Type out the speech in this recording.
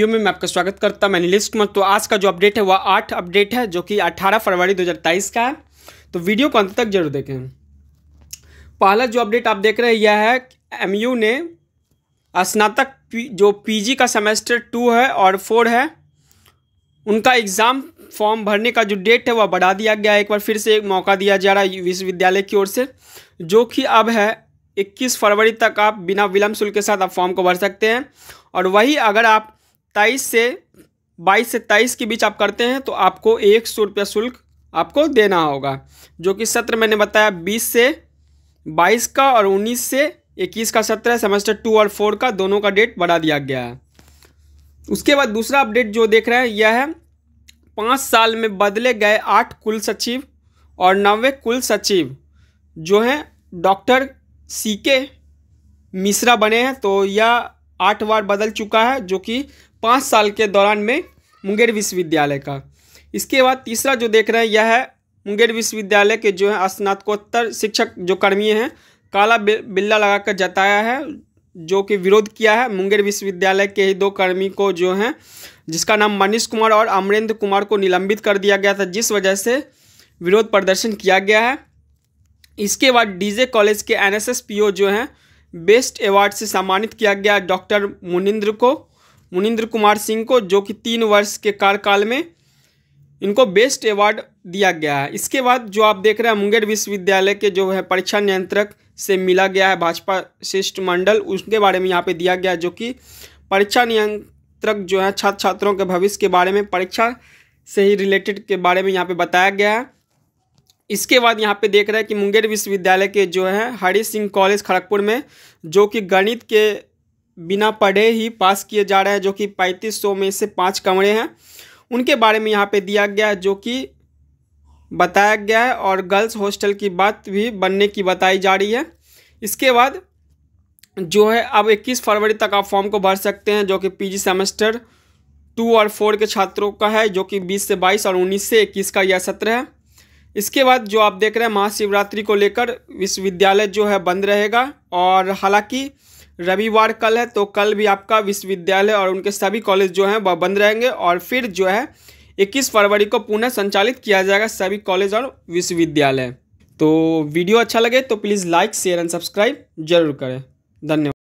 video में मैं आपका स्वागत करता मैं लिस्ट कुमार तो आज का जो अपडेट है वह आठ अपडेट है जो कि 18 फरवरी 2023 का है तो वीडियो को अंत तक जरूर देखें पहला जो अपडेट आप देख रहे हैं यह है एम ने स्नातक जो पीजी का सेमेस्टर टू है और फोर है उनका एग्ज़ाम फॉर्म भरने का जो डेट है वह बढ़ा दिया गया है एक बार फिर से एक मौका दिया जा रहा है विश्वविद्यालय की ओर से जो कि अब है 21 फरवरी तक आप बिना विलम्ब शुल्क के साथ आप फॉर्म को भर सकते हैं और वही अगर आप तेईस से बाईस से तेईस के बीच आप करते हैं तो आपको एक सौ रुपया शुल्क आपको देना होगा जो कि सत्र मैंने बताया बीस से बाईस का और उन्नीस से इक्कीस का सत्र है सेमेस्टर टू और फोर का दोनों का डेट बढ़ा दिया गया है उसके बाद दूसरा अपडेट जो देख रहे हैं यह है पाँच साल में बदले गए आठ कुल सचिव और नवे कुल सचिव जो हैं डॉक्टर सी के मिश्रा बने हैं तो यह आठ बार बदल चुका है जो कि पाँच साल के दौरान में मुंगेर विश्वविद्यालय का इसके बाद तीसरा जो देख रहे हैं यह है मुंगेर विश्वविद्यालय के जो है स्नातकोत्तर शिक्षक जो कर्मी हैं काला बिल्ला लगाकर जताया है जो कि विरोध किया है मुंगेर विश्वविद्यालय के ही दो कर्मी को जो हैं जिसका नाम मनीष कुमार और अमरेंद्र कुमार को निलंबित कर दिया गया था जिस वजह से विरोध प्रदर्शन किया गया है इसके बाद डीजे कॉलेज के पीओ जो हैं बेस्ट अवार्ड से सम्मानित किया गया डॉक्टर मुनिंद्र को मुनिंद्र कुमार सिंह को जो कि तीन वर्ष के कार्यकाल में इनको बेस्ट अवार्ड दिया गया है इसके बाद जो आप देख रहे हैं मुंगेर विश्वविद्यालय के जो है परीक्षा नियंत्रक से मिला गया है भाजपा शिष्ट मंडल उसके बारे में यहाँ पे दिया गया जो कि परीक्षा नियंत्रक जो है छात्र छात्रों के भविष्य के बारे में परीक्षा से ही रिलेटेड के बारे में यहाँ पे बताया गया है इसके बाद यहाँ पे देख रहे हैं कि मुंगेर विश्वविद्यालय के जो है हरि सिंह कॉलेज खड़गपुर में जो कि गणित के बिना पढ़े ही पास किए जा रहे हैं जो कि पैंतीस सौ में से पाँच कमरे हैं उनके बारे में यहाँ पे दिया गया है जो कि बताया गया है और गर्ल्स हॉस्टल की बात भी बनने की बताई जा रही है इसके बाद जो है अब 21 फरवरी तक आप फॉर्म को भर सकते हैं जो कि पीजी सेमेस्टर टू और फोर के छात्रों का है जो कि 20 से 22 और 19 से 21 का यह सत्र है इसके बाद जो आप देख रहे हैं महाशिवरात्रि को लेकर विश्वविद्यालय जो है बंद रहेगा और हालांकि रविवार कल है तो कल भी आपका विश्वविद्यालय और उनके सभी कॉलेज जो हैं वह बंद रहेंगे और फिर जो है 21 फरवरी को पुनः संचालित किया जाएगा सभी कॉलेज और विश्वविद्यालय तो वीडियो अच्छा लगे तो please like share and subscribe जरूर करें धन्यवाद